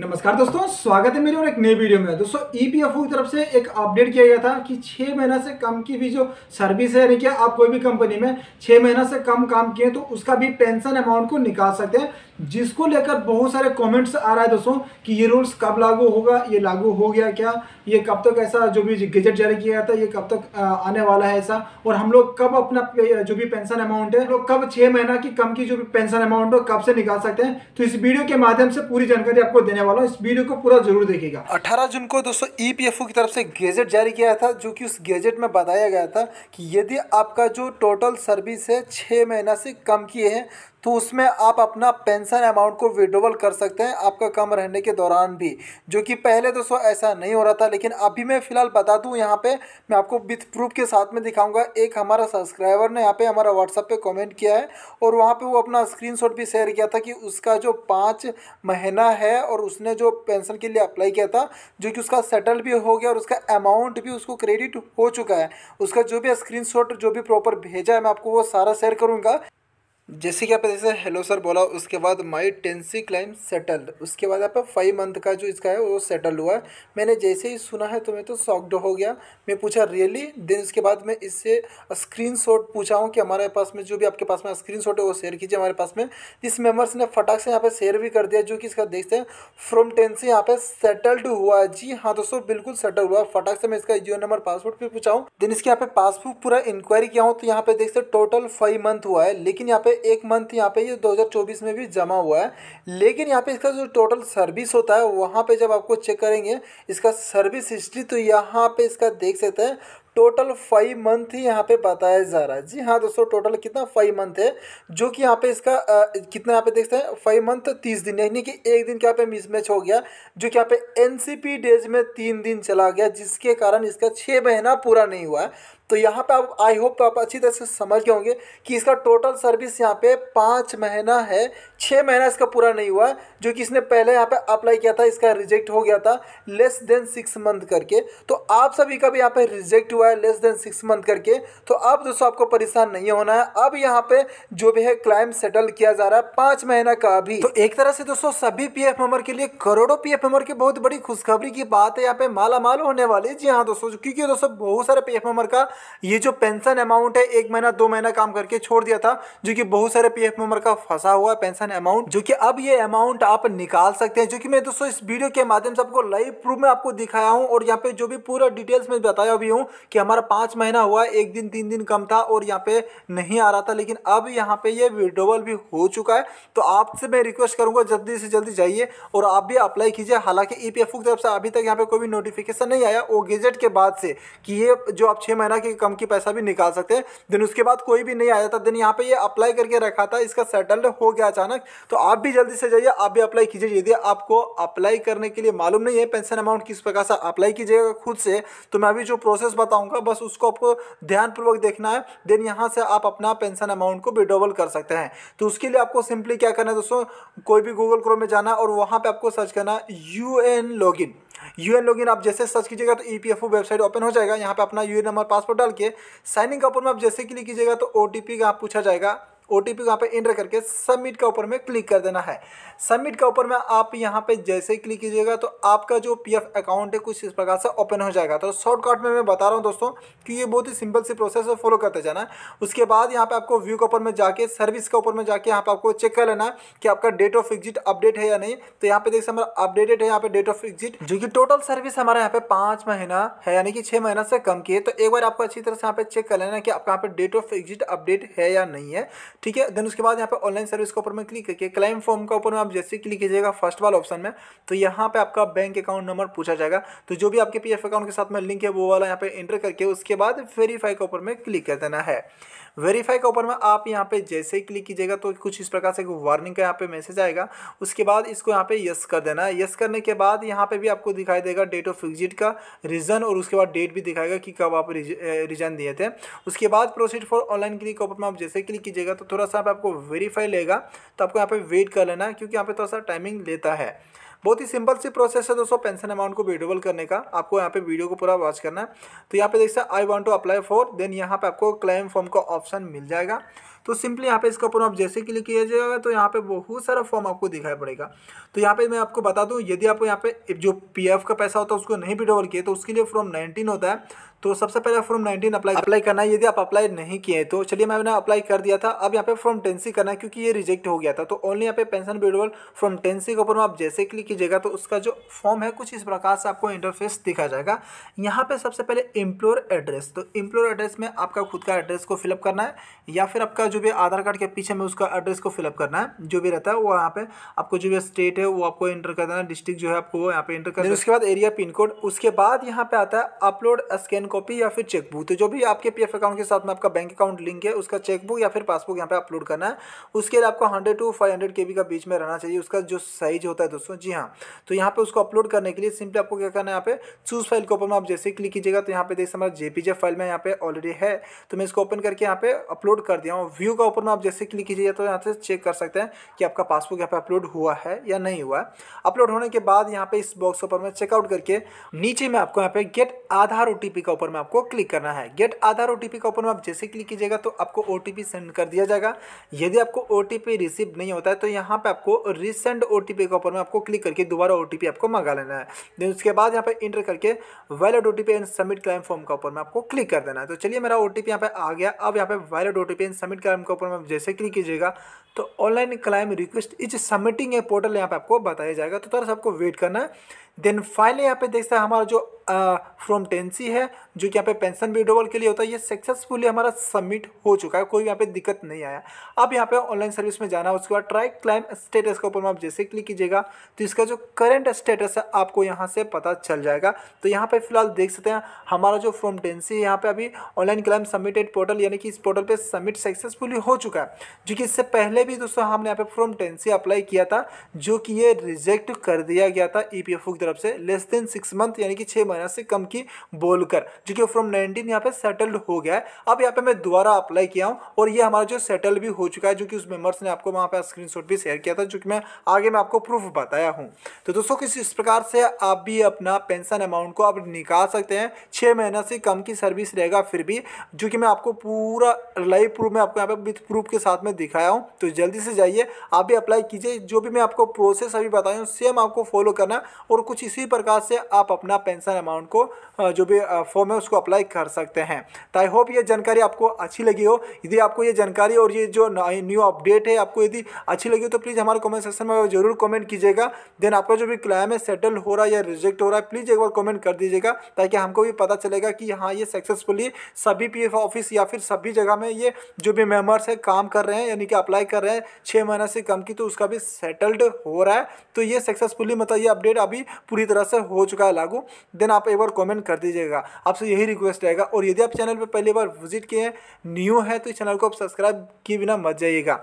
नमस्कार दोस्तों स्वागत है मेरे और एक नई वीडियो में दोस्तों ईपीएफओ e की तरफ से एक अपडेट किया गया था कि छः महीना से कम की भी जो सर्विस है यानी कि आप कोई भी कंपनी में छः महीना से कम काम किए तो उसका भी पेंशन अमाउंट को निकाल सकते हैं जिसको लेकर बहुत सारे कमेंट्स आ रहा है दोस्तों कि ये रूल्स कब लागू होगा ये लागू हो गया क्या ये कब तक ऐसा जो भी गजट जारी किया गया था ये कब तक आने वाला है ऐसा और हम लोग कब अपना जो भी पेंशन अमाउंट है लोग कब छः महीना की कम की जो भी पेंशन अमाउंट है कब से निकाल सकते हैं तो इस वीडियो के माध्यम से पूरी जानकारी आपको देने वाला हूँ इस वीडियो को पूरा जरूर देखेगा अठारह जून को दोस्तों ई e की तरफ से गेजेट जारी किया था जो कि उस गेजेट में बताया गया था कि यदि आपका जो टोटल सर्विस है छः महीना से कम की है तो उसमें आप अपना पेंशन अमाउंट को विड्रोवल कर सकते हैं आपका कम रहने के दौरान भी जो कि पहले दोस्तों ऐसा नहीं हो रहा था लेकिन अभी मैं फ़िलहाल बता दूं यहाँ पे मैं आपको विथ प्रूफ के साथ में दिखाऊंगा एक हमारा सब्सक्राइबर ने यहाँ पे हमारा व्हाट्सअप पे कमेंट किया है और वहाँ पे वो अपना स्क्रीन भी शेयर किया था कि उसका जो पाँच महीना है और उसने जो पेंशन के लिए अप्लाई किया था जो कि उसका सेटल भी हो गया और उसका अमाउंट भी उसको क्रेडिट हो चुका है उसका जो भी स्क्रीन जो भी प्रॉपर भेजा है मैं आपको वो सारा शेयर करूँगा जैसे कि आप जैसे हेलो सर बोला उसके बाद माई टेंसी क्लाइम सेटल्ड उसके बाद आप फाइव मंथ का जो इसका है वो सेटल हुआ है मैंने जैसे ही सुना है तो मैं तो सॉक्ड हो गया मैं पूछा रियली देन उसके बाद मैं इससे स्क्रीन शॉट पूछा हूँ कि हमारे पास में जो भी आपके पास में स्क्रीन शॉट है वो शेयर कीजिए हमारे पास में जिस मेम्बर्स ने फटाक से यहाँ पर शेयर भी कर दिया जो कि इसका देखते हैं फ्रॉम टेंसी यहाँ पे सेटल्ड हुआ जी हाँ दोस्तों बिल्कुल सेटल हुआ फटाक से मैं इसका जियो नंबर पासवर्ड भी पूछा हूँ देन इसके यहाँ पे पासबुक पूरा इंक्वायरी किया हूँ तो यहाँ पे देखते टोटल फाइव मंथ हुआ है लेकिन यहाँ पे एक मंथ यहाँ पे ये 2024 में भी जमा हुआ है लेकिन यहाँ पे इसका जो टोटल सर्विस होता है वहाँ पे जब आपको चेक करेंगे इसका सर्विस हिस्ट्री तो यहाँ पे इसका देख सकते हैं टोटल फाइव मंथ ही यहाँ पे बताया जा रहा है जी हाँ दोस्तों टोटल कितना फाइव मंथ है जो कि यहाँ पे इसका आ, कितना यहाँ पे देखते हैं फाइव मंथ तीस दिन यानी कि एक दिन क्या पे मिसमैच हो गया जो कि यहाँ पे एनसीपी डेज में तीन दिन चला गया जिसके कारण इसका छः महीना पूरा नहीं हुआ है तो यहाँ पे आप आई होप तो आप अच्छी तरह से समझ गए होंगे कि इसका टोटल सर्विस यहाँ पे पाँच महीना है छः महीना इसका पूरा नहीं हुआ जो कि इसने पहले यहाँ पे अप्लाई किया था इसका रिजेक्ट हो गया था लेस देन सिक्स मंथ करके तो आप सभी का भी यहाँ पे रिजेक्ट हुआ है लेस देन सिक्स मंथ करके तो अब दोस्तों आपको परेशान नहीं होना है अब यहाँ पे जो भी है क्लाइम सेटल किया जा रहा है पाँच महीना का अभी तो एक तरह से दोस्तों सभी पी एफ के लिए करोड़ों पी एफ की बहुत बड़ी खुशखबरी की बात है यहाँ पे माला माल होने वाली जी हाँ दोस्तों क्योंकि दोस्तों बहुत सारे पी एफ का ये जो पेंशन अमाउंट है एक महीना दो महीना काम करके छोड़ दिया था जो कि बहुत सारे पीएफ मेंबर का फंसा हुआ है पेंशन अमाउंट जो कि अब ये अमाउंट आप निकाल सकते हैं जो कि मैं दोस्तों इस वीडियो के माध्यम से आपको लाइव प्रूफ में आपको दिखाया हूँ और यहाँ पे जो भी पूरा डिटेल्स में बताया भी हूँ कि हमारा पांच महीना हुआ है एक दिन तीन दिन कम था और यहाँ पे नहीं आ रहा था लेकिन अब यहाँ पे ये विड्रोवल भी हो चुका है तो आपसे मैं रिक्वेस्ट करूंगा जल्दी से जल्दी जाइए और आप भी अप्लाई कीजिए हालांकि ई e की तरफ से अभी तक यहाँ पे कोई भी नोटिफिकेशन नहीं आया वो गेजेट के बाद से कि ये जो आप छह महीना के कि कम की पैसा भी निकाल सकते हैं देन उसके बाद कोई भी नहीं आया था देन यहाँ पे ये अप्लाई करके रखा था इसका सेटल्ड हो गया अचानक तो आप भी जल्दी से जाइए आप भी अप्लाई कीजिए यदि आपको अप्लाई करने के लिए मालूम नहीं है पेंशन अमाउंट किस प्रकार से अप्लाई कीजिएगा खुद से तो मैं अभी जो प्रोसेस बताऊँगा बस उसको आपको ध्यानपूर्वक देखना है देन यहाँ से आप अपना पेंशन अमाउंट को विड्रोवल कर सकते हैं तो उसके लिए आपको सिंपली क्या करना है दोस्तों कोई भी गूगल क्रो में जाना और वहाँ पर आपको सर्च करना U N log in U N login आप जैसे सर्च कीजिएगा तो E P F O website open हो जाएगा यहाँ पे अपना एन नंबर पासवर्ड डाल के साइन इन में आप जैसे क्लिक कीजिएगा तो ओ टी का आप पूछा जाएगा ओ टी पी वहाँ पर इंटर करके सबमिट के ऊपर में क्लिक कर देना है सबमिट के ऊपर में आप यहाँ पे जैसे ही क्लिक कीजिएगा तो आपका जो पी एफ अकाउंट है कुछ इस प्रकार से ओपन हो जाएगा तो शॉर्टकट में मैं बता रहा हूँ दोस्तों कि ये बहुत ही सिंपल सी प्रोसेस है फॉलो करते जाना है उसके बाद यहाँ पे आपको व्यू के ऊपर में जाके सर्विस के ऊपर में जाके यहाँ पे आपको चेक कर लेना है कि आपका डेट ऑफ एग्जिट अपडेट है या नहीं तो यहाँ पे देखिए हमारा अपडेटेड है यहाँ पे डेट ऑफ एग्जिट जो कि टोटल सर्विस हमारे यहाँ पे पाँच महीना है यानी कि छः महीना से कम की है तो एक बार आपको अच्छी तरह से यहाँ पे चेक कर लेना कि आपका यहाँ पे डेट ऑफ एग्जिट अपडेट है या नहीं है ठीक है देन उसके बाद यहाँ पे ऑनलाइन सर्विस के ऊपर में क्लिक करके क्लाइम फॉर्म का ऊपर में आप जैसे क्लिक कीजिएगा फर्स्ट वाला ऑप्शन में तो यहाँ पे आपका बैंक अकाउंट नंबर पूछा जाएगा तो जो भी आपके पी अकाउंट के साथ में लिंक है वो वाला यहाँ पे एंटर करके उसके बाद वेरीफाई के ऊपर में क्लिक कर देना है वेरीफाई के ऊपर में आप यहाँ पे जैसे ही क्लिक कीजिएगा तो कुछ इस प्रकार से वार्निंग का यहाँ पे मैसेज आएगा उसके बाद इसको यहाँ पे यस कर देना है यस करने के बाद यहाँ पे भी आपको दिखाई देगा डेट ऑफ एग्जिट का रीज़न और उसके बाद डेट भी दिखाएगा कि कब आप रीजन दिए थे उसके बाद प्रोसीड फॉर ऑनलाइन क्लिक के ऊपर में आप जैसे क्लिक कीजिएगा तो थोड़ा सा आपको वेरीफाई लेगा तो आपको यहाँ पे वेट कर लेना क्योंकि यहाँ पे थोड़ा सा टाइमिंग लेता है बहुत ही सिंपल सी प्रोसेस है दोस्तों पेंशन अमाउंट को विड्रोवल करने का आपको यहाँ पे वीडियो को पूरा वॉच करना है तो यहाँ पे सकते I want to apply for then यहाँ पे आपको क्लेम फॉर्म का ऑप्शन मिल जाएगा तो सिंपली यहाँ पे इसका आप जैसे क्लिक किया जाएगा तो यहाँ पे बहुत सारा फॉर्म आपको दिखाई पड़ेगा तो यहाँ पे मैं आपको बता दूँ यदि आप यहाँ पे जो पी का पैसा होता है उसको नहीं विड्रॉवल किया तो उसके लिए फॉर्म नाइनटीन होता है तो सबसे पहले फॉर्म नाइनटीन अप्लाई अप्लाई करना है यदि आप अप्लाई नहीं किए तो चलिए मैंने अप्लाई कर दिया था अब यहाँ पे फॉर्म टेन सी करना है क्योंकि ये रिजेक्ट हो गया था तो ओनली यहाँ पे pension withdrawal form ten C के ऊपर आप जैसे क्लिक कीजिएगा तो उसका जो फॉर्म है कुछ इस प्रकार से आपको इंटरफेस दिखा जाएगा यहाँ पे सबसे पहले इम्प्लोर एड्रेस तो इम्प्लोर एड्रेस में आपका खुद का एड्रेस को फिलअप करना है या फिर आपका जो जो भी आधार कार्ड के पीछे में उसका एड्रेस को फिलअप करना है जो भी रहता है वो यहाँ पे आपको जो भी स्टेट है वो आपको एंटर कर देना डिस्ट्रिक्ट जो है आपको यहाँ पे एंटर करना उसके बाद एरिया पिन कोड उसके बाद यहाँ पे आता है अपलोड स्कैन कॉपी या फिर चेकबुक तो जो भी आपके पी अकाउंट के साथ में आपका बैंक अकाउंट लिंक है उसका चेकबुक या फिर पासबुक यहाँ पे अपलोड करना है उसके लिए आपको हंड्रेड टू फाइव हंड्रेड के बी का बीच में रहना चाहिए उसका जो साइज होता है दोस्तों जी हाँ तो यहाँ पे उसको अपलोड करने के लिए सिंपली आपको क्या करना है यहाँ पे चूज फाइल के ऊपर में आप जैसे क्लिक कीजिएगा तो यहाँ पे देखिए हमारा जेपीजे फाइल में यहाँ पे ऑलरेडी है तो मैं इसको ओपन करके यहाँ पे अपलोड कर दिया हूँ व्यू व्यू का ऊपर में आप जैसे क्लिक कीजिए तो यहाँ से चेक कर सकते हैं कि आपका पासबुक यहाँ पे अपलोड हुआ है या नहीं हुआ है अपलोड होने के बाद यहाँ पे इस बॉक्स ऊपर में चेकआउट करके नीचे में आपको यहाँ पे गेट आधार ओ का ऊपर में आपको क्लिक करना है गेट आधार ओ का ऊपर में आप जैसे क्लिक कीजिएगा तो आपको ओ सेंड कर दिया जाएगा यदि आपको ओ रिसीव नहीं होता है तो यहाँ पर आपको रिसेंड ओ के ऊपर में आपको क्लिक करके दोबारा ओ आपको मंगा लेना है देन उसके बाद यहाँ पर इंटर करके valid O T and submit claim form का ऊपर में आपको क्लिक कर देना है तो चलिए मेरा ओ टी यहाँ पे आ गया अब यहाँ पर valid O and submit claim के ऊपर में जैसे क्लिक कीजिएगा तो online claim request is submitting a portal यहाँ पे आपको बताया जाएगा तो थोड़ा सा आपको वेट करना है देन फाइनली यहाँ पे देखते हैं हमारा जो फ्रॉम टेंसी है जो कि यहाँ पे पेंशन विड्रोवल के लिए होता है ये सक्सेसफुली हमारा सबमिट हो चुका है कोई यहाँ पे दिक्कत नहीं आया अब यहाँ पे ऑनलाइन सर्विस में जाना है उसके बाद ट्राई क्लाइम स्टेटस के ऊपर आप जैसे क्लिक कीजिएगा तो इसका जो करंट स्टेटस है आपको यहाँ से पता चल जाएगा तो यहाँ पर फिलहाल देख सकते हैं हमारा जो फ्रॉम टेंसी है यहाँ पे अभी ऑनलाइन क्लाइम सबमिटेड पोर्टल यानी कि इस पोर्टल पर सबमिट सक्सेसफुली हो चुका है जो कि इससे पहले भी दोस्तों हमने यहाँ पे फ्रॉम टेंसी अप्लाई किया था जो कि ये रिजेक्ट कर दिया गया था ई e पी तरफ से लेस देन सिक्स मंथ यानी कि छः महीना से कम की बोलकर जो कि फ्रॉम नाइनटीन यहाँ पे सेटल्ड हो गया है अब यहाँ पे मैं दोबारा अप्लाई किया हूँ और ये हमारा जो सेटल भी हो चुका है जो कि उस मेम्बर्स ने आपको वहाँ पर स्क्रीन भी शेयर किया था जो कि मैं आगे मैं आपको प्रूफ बताया हूँ तो दोस्तों किस इस प्रकार से आप भी अपना पेंशन अमाउंट को आप निकाल सकते हैं छः महीना से कम की सर्विस रहेगा फिर भी जो कि मैं आपको पूरा लाइव प्रूफ में आपको यहाँ पे विथ प्रूफ के साथ में दिखाया हूँ तो जल्दी से जाइए आप भी अप्लाई कीजिए जो भी मैं आपको प्रोसेस अभी बताया हूँ सेम आपको फॉलो करना और कुछ कुछ इसी प्रकार से आप अपना पेंशन अमाउंट को जो भी फॉर्म है उसको अप्लाई कर सकते हैं तो आई होप ये जानकारी आपको अच्छी लगी हो यदि आपको ये जानकारी और ये जो न्यू अपडेट है आपको यदि अच्छी लगी हो तो प्लीज़ हमारे कमेंट सेक्शन में जरूर कमेंट कीजिएगा देन आपका जो भी क्लाइम है सेटल हो रहा है या रिजेक्ट हो रहा है प्लीज़ एक बार कॉमेंट कर दीजिएगा ताकि हमको भी पता चलेगा कि हाँ ये सक्सेसफुली सभी पी ऑफिस या फिर सभी जगह में ये जो भी मेम्बर्स है काम कर रहे हैं यानी कि अप्लाई कर रहे हैं छः महीने से कम की तो उसका भी सेटल्ड हो रहा है तो ये सक्सेसफुली मतलब ये अपडेट अभी पूरी तरह से हो चुका है लागू देन आप एक बार कॉमेंट कर दीजिएगा आपसे यही रिक्वेस्ट रहेगा और यदि आप चैनल पर पहली बार विजिट किए न्यू है तो इस चैनल को आप सब्सक्राइब किए बिना मत जाइएगा